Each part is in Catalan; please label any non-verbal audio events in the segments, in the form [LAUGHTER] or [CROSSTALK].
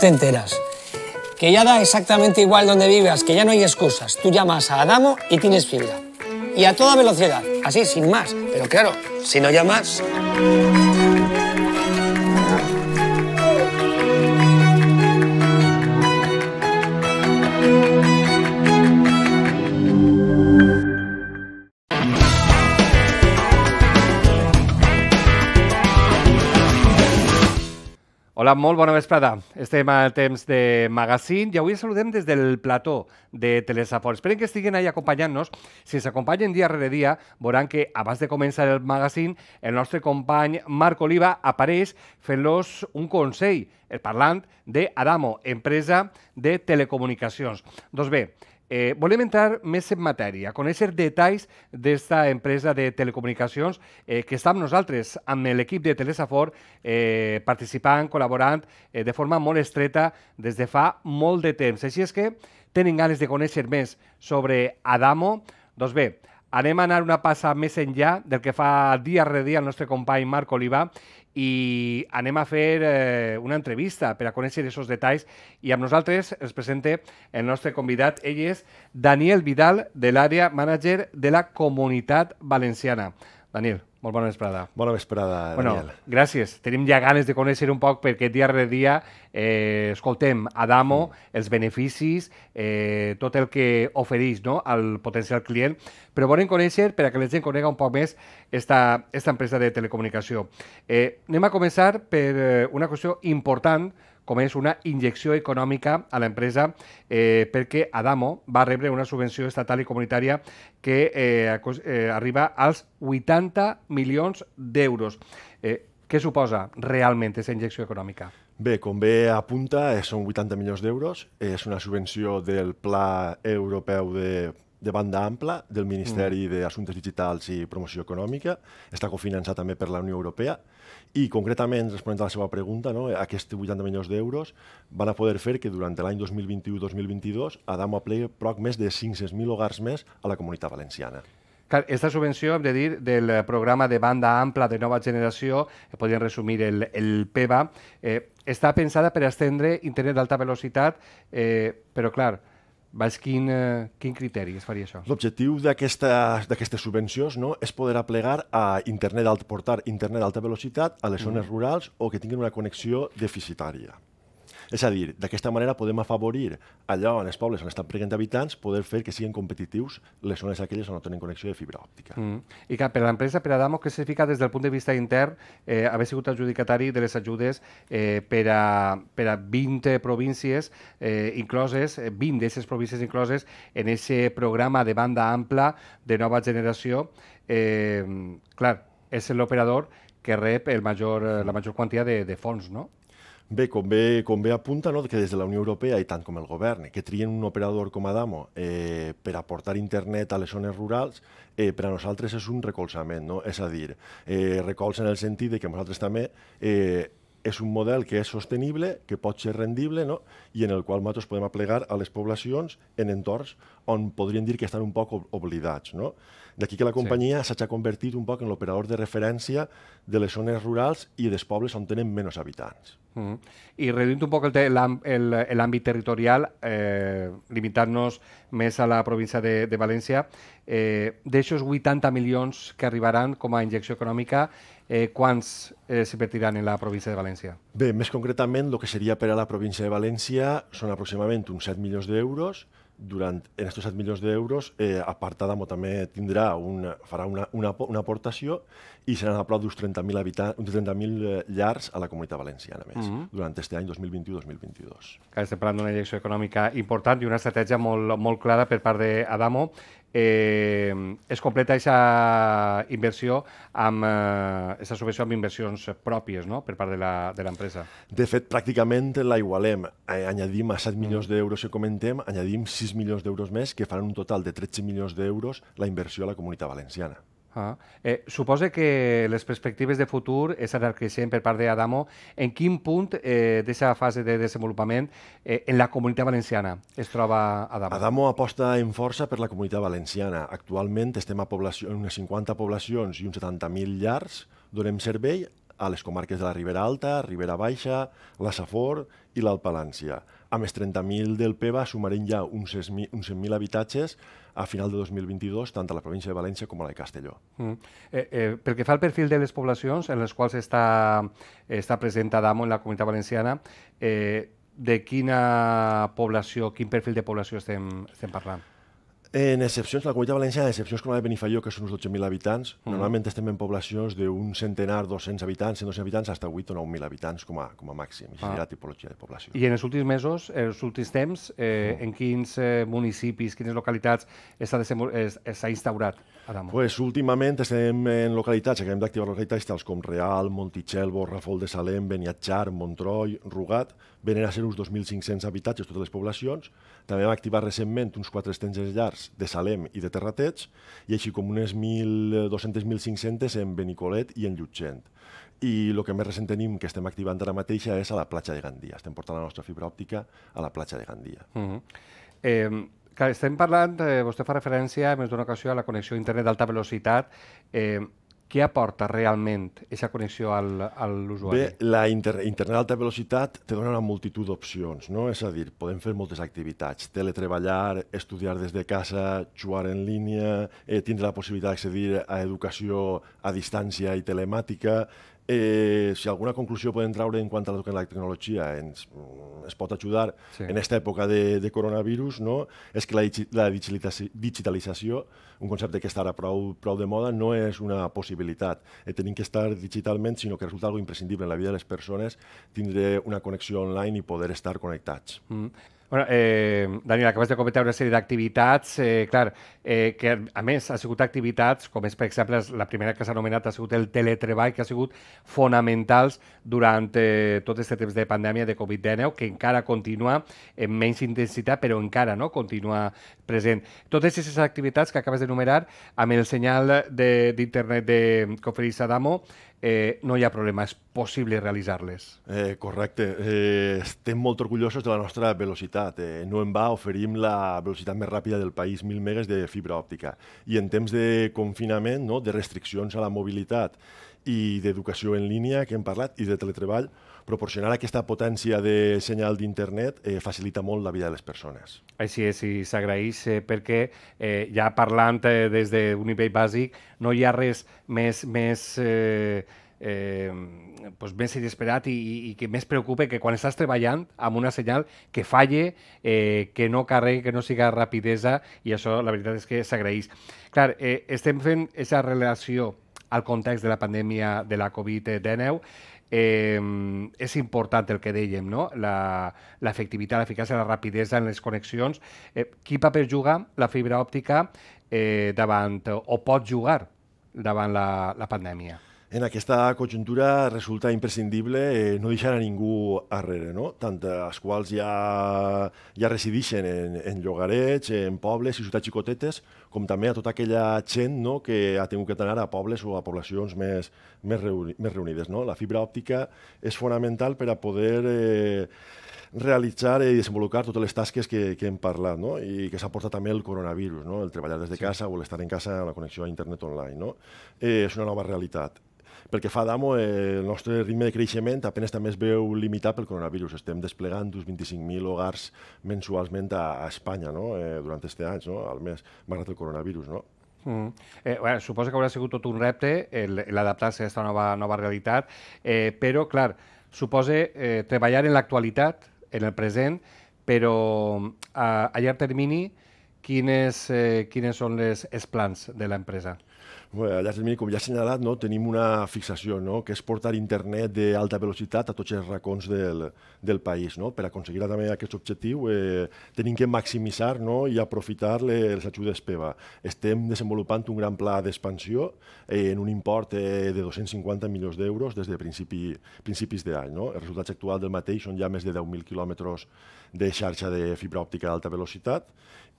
te enteras. Que ya da exactamente igual donde vivas, que ya no hay excusas. Tú llamas a Adamo y tienes fibra. Y a toda velocidad, así, sin más. Pero claro, si no llamas... Hola, molt bona vesprada. Estem al temps de Magazine i avui saludem des del plató de Telesafor. Esperem que estiguin ahí acompanyant-nos. Si ens acompanyen dia rere dia, veuran que abans de començar el Magazine, el nostre company Marc Oliva apareix fent-los un consell, parlant d'Adamo, empresa de telecomunicacions. Doncs bé, Eh, volem entrar més en matèria, conèixer detalls d'esta empresa de telecomunicacions eh, que està amb nosaltres, amb l'equip de Telesafor, eh, participant, col·laborant eh, de forma molt estreta des de fa molt de temps. Així és que tenen ganes de conèixer més sobre Adamo. Doncs bé, anem a anar una passa més enllà del que fa dia rere dia el nostre company Marc Oliva i anem a fer eh, una entrevista per a conèixer aquests detalls i amb nosaltres es presenta el nostre convidat. Ell és Daniel Vidal, de l'àrea manager de la Comunitat Valenciana. Daniel, molt bona vesprada. Bona vesprada, bueno, gràcies. Tenim ja ganes de conèixer un poc perquè dia rere dia eh, escoltem Adamo, mm. els beneficis, eh, tot el que ofereix no, al potencial client, però volem conèixer per a que la gent conega un poc més esta, esta empresa de telecomunicació. Eh, anem a començar per eh, una qüestió important com és una injecció econòmica a l'empresa eh, perquè Adamo va rebre una subvenció estatal i comunitària que eh, eh, arriba als 80 milions d'euros. Eh, què suposa realment aquesta injecció econòmica? Bé, com bé apunta, eh, són 80 milions d'euros, és una subvenció del Pla Europeu de de banda ampla del Ministeri mm. d'Assumptes Digitals i Promoció Econòmica, està cofinançat també per la Unió Europea, i concretament, responent a la seva pregunta, no, aquests 80 milions d'euros van a poder fer que durant l'any 2021-2022 Adamo aplegui prop més de 500.000 hogars més a la comunitat valenciana. Clar, esta subvenció, hem de dir, del programa de banda ampla de nova generació, eh, podríem resumir el, el PEBA, eh, està pensada per estendre internet d'alta velocitat, eh, però clar, Vas, quin, eh, quin criteri es faria això? L'objectiu d'aquestes subvencions no, és poder aplegar a internet alt, portar internet d'alta velocitat a les zones mm. rurals o que tinguin una connexió deficitària. És a dir, d'aquesta manera podem afavorir allò en els pobles on estan preguent habitants, poder fer que siguin competitius les zones aquelles on no tenen connexió de fibra òptica. Mm. I que per l'empresa, per Adamo, què significa des del punt de vista intern eh, haver sigut adjudicatari de les ajudes eh, per, a, per a 20 províncies eh, incloses, 20 eh, d'aquestes províncies incloses en aquest programa de banda ampla de nova generació. Eh, clar, és l'operador que rep el major, eh, la major quantitat de, de fons, no? Bé, com bé, com bé apunta, no, que des de la Unió Europea i tant com el govern, que trien un operador com Adamo eh, per aportar internet a les zones rurals, eh, per a nosaltres és un recolzament, no? és a dir, eh, recolzen el sentit de que nosaltres també eh, és un model que és sostenible, que pot ser rendible no? i en el qual nosaltres podem aplegar a les poblacions en entorns on podríem dir que estan un poc oblidats. No? D'aquí que la companyia s'ha sí. convertit un poc en l'operador de referència de les zones rurals i dels pobles on tenen menys habitants. Mm -hmm. I reduint un poc l'àmbit territorial, eh, limitant-nos més a la província de, de València, eh, d'aixòs 80 milions que arribaran com a injecció econòmica, eh, quants eh, s'invertiran en la província de València? Bé, més concretament, el que seria per a la província de València són aproximadament uns 7 milions d'euros, durant, en aquests 7 milions d'euros, eh, Apartadamo també tindrà una, farà una, una, una aportació i seran a prop d'uns 30.000 habitants, uns 30.000 eh, llars a la comunitat valenciana, més, mm -hmm. durant aquest any 2021-2022. Estem parlant d'una direcció econòmica important i una estratègia molt, molt clara per part d'Adamo eh, es completa aquesta inversió amb eh, esa subvenció amb inversions pròpies no? per part de l'empresa. De, de fet, pràcticament la igualem. Eh, anyadim a 7 milions mm. d'euros que comentem, anyadim 6 milions d'euros més, que faran un total de 13 milions d'euros la inversió a la comunitat valenciana. Ah. Eh, suposa que les perspectives de futur és anar creixent per part d'Adamo. En quin punt eh, d'aquesta fase de desenvolupament eh, en la comunitat valenciana es troba Adamo? Adamo aposta en força per la comunitat valenciana. Actualment estem a població, unes 50 poblacions i uns 70.000 llars. Donem servei a les comarques de la Ribera Alta, Ribera Baixa, la Safor i l'Alpalància. Amb els 30.000 del PEVA sumarem ja uns 100.000 habitatges a final de 2022 tant a la província de València com a la de Castelló. Mm. Eh, eh, pel que fa al perfil de les poblacions en les quals està, està present Adamo en la comunitat valenciana, eh, de quina població, quin perfil de població estem, estem parlant? En excepcions, la Comunitat Valenciana, en excepcions com la de Benifaió, que són uns 12.000 habitants, mm. normalment estem en poblacions d'un centenar, 200 habitants, 100-200 habitants, hasta 8 o 9.000 habitants com a, com a màxim. ah. és la tipologia de població. I en els últims mesos, en eh, els últims temps, eh, mm. en quins eh, municipis, quines localitats s'ha instaurat? Adamo? Pues, últimament estem en localitats, acabem d'activar localitats tals com Real, Montitxelbo, Rafol de Salem, Beniatjar, Montroi, Rugat, venen a ser uns 2.500 habitatges totes les poblacions. També vam activar recentment uns 400 llars de Salem i de Terrateig i així com unes 1.200-1.500 en Benicolet i en Llutxent. I el que més recent tenim que estem activant ara mateixa és a la platja de Gandia. Estem portant la nostra fibra òptica a la platja de Gandia. Uh -huh. eh, estem parlant, eh, vostè fa referència més d'una ocasió a la connexió a internet d'alta velocitat. Eh, què aporta realment aquesta connexió a l'usuari? Bé, la inter internet d'alta velocitat te dona una multitud d'opcions, no? És a dir, podem fer moltes activitats, teletreballar, estudiar des de casa, jugar en línia, eh, tindre la possibilitat d'accedir a educació a distància i telemàtica, Eh, si alguna conclusió podem traure en quant a la tecnologia ens, mm, es pot ajudar sí. en aquesta època de, de coronavirus, no? és que la, la digitalització, un concepte que està ara prou, prou de moda, no és una possibilitat. Eh, tenim que estar digitalment, sinó que resulta algo imprescindible en la vida de les persones, tindre una connexió online i poder estar connectats. Mm. Bueno, eh, Daniel, acabes de comentar una sèrie d'activitats, eh, clar, eh, que a més ha sigut activitats, com és per exemple la primera que s'ha anomenat ha sigut el teletreball, que ha sigut fonamentals durant eh, tot aquest temps de pandèmia de Covid-19, que encara continua en menys intensitat, però encara no continua present. Totes aquestes activitats que acabes d'enumerar, amb el senyal d'internet de, de Conferís Adamo, eh, no hi ha problema, és possible realitzar-les. Eh, correcte. Eh, estem molt orgullosos de la nostra velocitat. Eh, no en va, oferim la velocitat més ràpida del país, 1.000 megas de fibra òptica. I en temps de confinament, no, de restriccions a la mobilitat, i d'educació en línia, que hem parlat, i de teletreball, proporcionar aquesta potència de senyal d'internet eh, facilita molt la vida de les persones. Així és, i s'agraeix eh, perquè eh, ja parlant eh, des d'un nivell bàsic no hi ha res més, més eh, eh, pues més inesperat i, i, i que més preocupa que quan estàs treballant amb una senyal que falle, eh, que no carregui, que no siga rapidesa, i això la veritat és que s'agraeix. Clar, eh, estem fent aquesta relació al context de la pandèmia de la Covid-19, eh, és important el que dèiem, no? l'efectivitat, l'eficàcia, la rapidesa en les connexions. Eh, quin paper juga la fibra òptica eh, davant, o pot jugar davant la, la pandèmia? En aquesta conjuntura resulta imprescindible eh, no deixar a ningú arrere, no? tant els quals ja, ja resideixen en, en llogarets, en pobles i ciutats xicotetes, com també a tota aquella gent no, que ha tingut que anar a pobles o a poblacions més, més, reuni més reunides. No? La fibra òptica és fonamental per a poder eh, realitzar i desenvolupar totes les tasques que, que hem parlat no? i que s'ha portat també el coronavirus, no? el treballar des de sí. casa o l'estar en casa amb la connexió a internet online. No? Eh, és una nova realitat pel que fa a Damo, eh, el nostre ritme de creixement apenas també es veu limitat pel coronavirus. Estem desplegant uns 25.000 hogars mensualment a, a Espanya no? eh, durant aquests anys, no? al mes, malgrat el coronavirus. No? Mm. Eh, bueno, suposo que haurà sigut tot un repte l'adaptar-se a aquesta nova, nova realitat, eh, però, clar, suposa eh, treballar en l'actualitat, en el present, però a, eh, a llarg termini, quines, eh, quines són les, els plans de l'empresa? allà també, com ja he assenyalat, no, tenim una fixació, no, que és portar internet d'alta velocitat a tots els racons del, del país. No? Per aconseguir també aquest objectiu eh, tenim que maximitzar no, i aprofitar les, les ajudes PEVA. Estem desenvolupant un gran pla d'expansió eh, en un import eh, de 250 milions d'euros des de principi, principis d'any. No? El resultat actual del mateix són ja més de 10.000 quilòmetres de xarxa de fibra òptica d'alta velocitat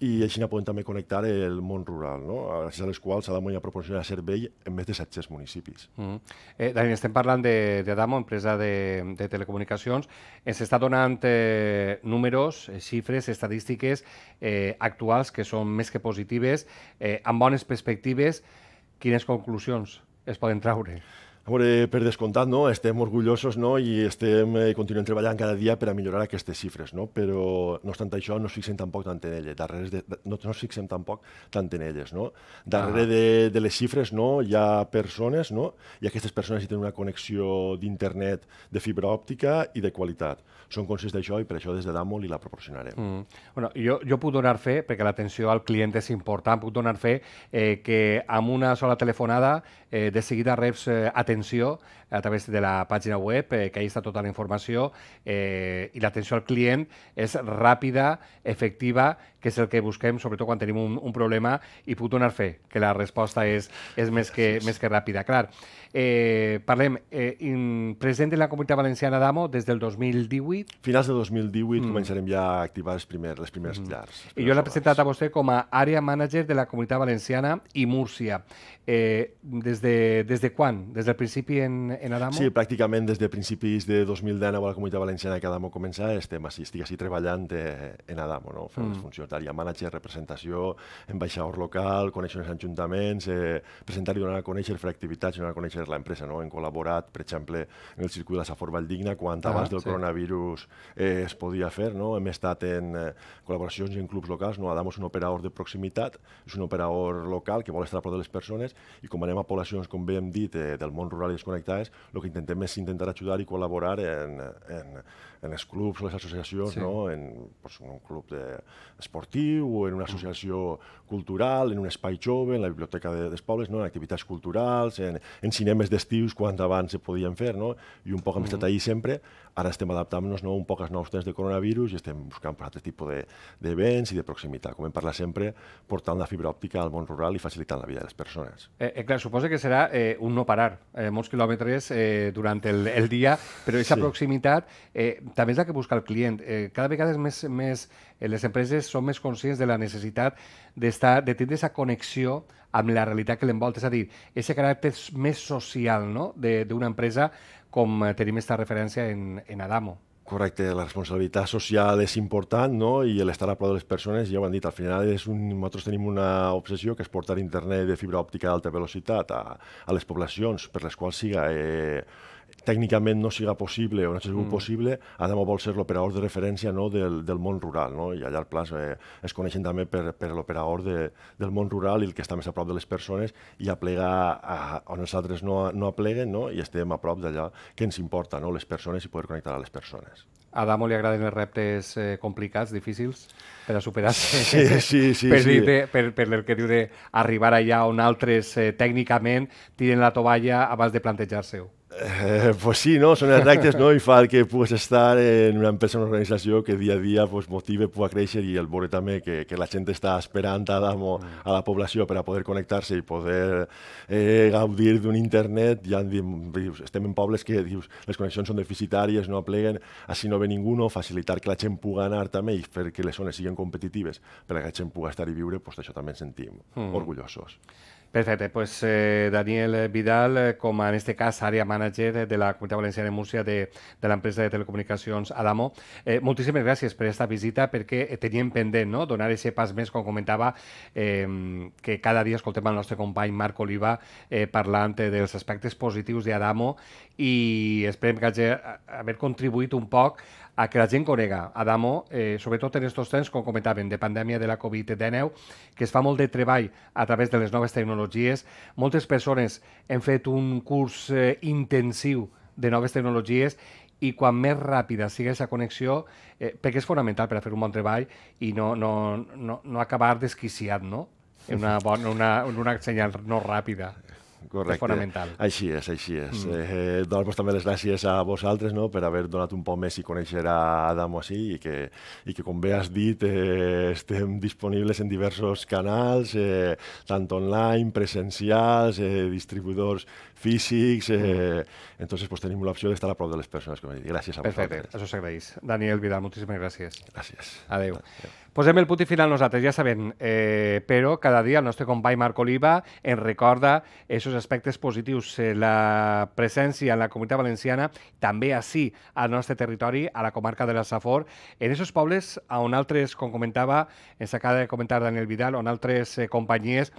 i així podem també connectar el món rural, no? a les quals s'ha de proporcionar a ser vell en més de 700 municipis. Mm. Eh, Dani, estem parlant de, de Adamo, empresa de, de telecomunicacions. Ens està donant eh, números, eh, xifres, estadístiques eh, actuals que són més que positives, eh, amb bones perspectives. Quines conclusions es poden traure? veure, per descomptat, no? estem orgullosos no? i estem, eh, continuem treballant cada dia per a millorar aquestes xifres, no? però no obstant això no es fixem tampoc tant en elles, darrere de, no, no es fixem tampoc tant en elles. No? Darrere ah. de, de les xifres no? hi ha persones no? i aquestes persones hi tenen una connexió d'internet, de fibra òptica i de qualitat. Són conscients d'això i per això des de Damo li la proporcionarem. Mm. Bueno, jo, jo puc donar fe, perquè l'atenció al client és important, puc donar fe eh, que amb una sola telefonada eh, de seguida reps eh, atenció atenció a través de la pàgina web, eh, que ahí està tota la informació, eh, i l'atenció al client és ràpida, efectiva, que és el que busquem, sobretot quan tenim un, un problema, i puc donar fe que la resposta és, és més, que, més que ràpida. Clar, eh, parlem, eh, in, present de la Comunitat Valenciana d'Amo des del 2018. Finals de 2018 mm. començarem ja a activar els primers, les primeres mm. llars. I jo l'he presentat a vostè com a Area manager de la Comunitat Valenciana i Múrcia. Eh, des, de, des de quan? Des del principi en, en Adamo? Sí, pràcticament des de principis de 2019 a la Comunitat Valenciana que Adamo comença estem així, estic així treballant eh, en Adamo, no? fent mm. les funcions d'àrea manager, representació, ambaixador local, conèixer els ajuntaments, eh, presentar i donar a conèixer, fer activitats, donar a conèixer l'empresa. No? Hem col·laborat, per exemple, en el circuit de la Safor Valdigna, quan ah, abans del sí. coronavirus eh, es podia fer. No? Hem estat en eh, col·laboracions i en clubs locals. No? Adamo és un operador de proximitat, és un operador local que vol estar a prop de les persones i com anem a poblacions, com bé hem dit, eh, del món món rural i desconnectades, el que intentem és intentar ajudar i col·laborar en, en, en els clubs o les associacions, sí. no? en pues, un club de, esportiu en una associació cultural, en un espai jove, en la biblioteca de, dels pobles, no? en activitats culturals, en, en cinemes d'estius, quan abans se podien fer, no? i un poc hem estat mm. ahir sempre, ara estem adaptant-nos no? un poc als nous temps de coronavirus i estem buscant per altre tipus d'events de, i de proximitat, com hem parlat sempre, portant la fibra òptica al món rural i facilitant la vida de les persones. Eh, eh, clar, suposa que serà eh, un no parar, eh, molts quilòmetres eh, durant el, el dia, però aquesta sí. proximitat eh, també és la que busca el client. Eh, cada vegada és més, més, eh, les empreses són més conscients de la necessitat de tenir aquesta connexió amb la realitat que l'envolta, és a dir, aquest caràcter més social no? d'una empresa com eh, tenim aquesta referència en, en Adamo. Correcte, la responsabilitat social és important no? i l'estar a prop de les persones, ja ho han dit, al final és un, nosaltres tenim una obsessió que és portar internet de fibra òptica d'alta velocitat a, a les poblacions per les quals siga eh, tècnicament no siga possible o no sigui mm. possible, Adamo vol ser l'operador de referència no, del, del món rural, no? i a llarg plaç eh, es coneixen també per, per l'operador de, del món rural i el que està més a prop de les persones i aplega a, on els altres no, no apleguen no? i estem a prop d'allà que ens importa, no? les persones i poder connectar a les persones. A Damo li agraden els reptes eh, complicats, difícils, per a superar-se. Sí, sí, [LAUGHS] sí. per, sí. De, per, per el que diu d'arribar allà on altres eh, tècnicament tiren la tovalla abans de plantejar-se-ho. Eh, pues sí, ¿no? Són els no? i fa que puguis estar en una empresa, una organització que dia a dia pues, motive, pugui créixer i el veure també que, que la gent està esperant a la, mm. a la població per a poder connectar-se i poder eh, gaudir d'un internet. Ja dius, estem en pobles que dius, les connexions són deficitàries, no apleguen, així no ve ningú, no? facilitar que la gent pugui anar també i fer que les zones siguin competitives perquè la gent pugui estar i viure, pues, això també ens sentim mm. orgullosos. Perfecte, pues, eh, Daniel Vidal, eh, com en este cas àrea manager de la Comunitat Valenciana de Múrcia de, de l'empresa de telecomunicacions Adamo, eh, moltíssimes gràcies per aquesta visita perquè eh, teníem pendent no? donar aquest pas més, com comentava, eh, que cada dia escoltem el nostre company Marc Oliva eh, parlant eh, dels aspectes positius d'Adamo i esperem que hagi haver contribuït un poc a que la gent conega. Adamo, eh, sobretot en aquests temps, com comentàvem, de pandèmia de la Covid-19, que es fa molt de treball a través de les noves tecnologies. Moltes persones han fet un curs eh, intensiu de noves tecnologies i quan més ràpida sigui aquesta connexió, eh, perquè és fonamental per a fer un bon treball i no, no, no, no acabar desquiciat, no? En una, bona, una, una senyal no ràpida correcte. És fonamental. Així és, així és. Mm. Eh, doncs també les gràcies a vosaltres no?, per haver donat un poc més i conèixer a o així i que, i que com bé has dit, eh, estem disponibles en diversos canals, eh, tant online, presencials, eh, distribuïdors físics. Eh, entonces, pues tenim l'opció d'estar a prop de les persones, com he dit. Gràcies a Perfecte, vosaltres. Perfecte, això s'agraeix. Daniel Vidal, moltíssimes gràcies. Gràcies. Adéu. Adéu. Posem el punt i final nosaltres, ja sabem, eh, però cada dia el nostre company Marc Oliva ens recorda aquests aspectes positius, eh, la presència en la comunitat valenciana, també així al nostre territori, a la comarca de la Safor, en aquests pobles on altres, com comentava, ens acaba de comentar Daniel Vidal, on altres eh, companyies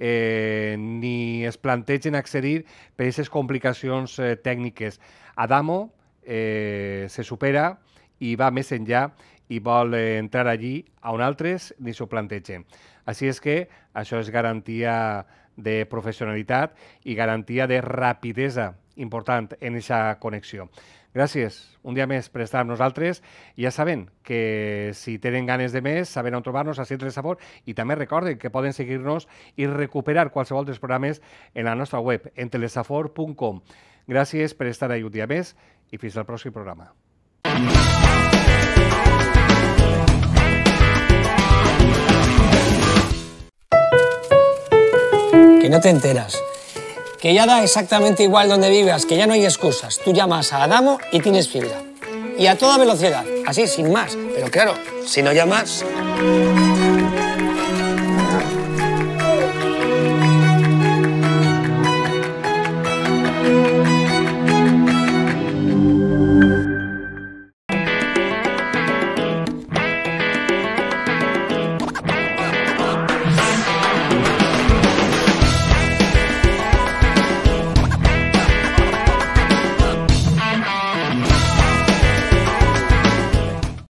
eh, ni es plantegen accedir per aquestes complicacions eh, tècniques. Adamo eh, se supera i va més enllà i vol eh, entrar allí a on altres ni s'ho plantegen. Així és que això és garantia de professionalitat i garantia de rapidesa important en aquesta connexió. Gràcies un dia més per estar amb nosaltres. Ja saben que si tenen ganes de més, saben on trobar-nos a Centre de Sabor i també recorden que poden seguir-nos i recuperar qualsevol dels programes en la nostra web, en telesafor.com. Gràcies per estar ahí un dia més i fins al pròxim programa. Que no te enteras. que ya da exactamente igual donde vivas, que ya no hay excusas. Tú llamas a Adamo y tienes fibra. Y a toda velocidad, así, sin más. Pero claro, si no llamas...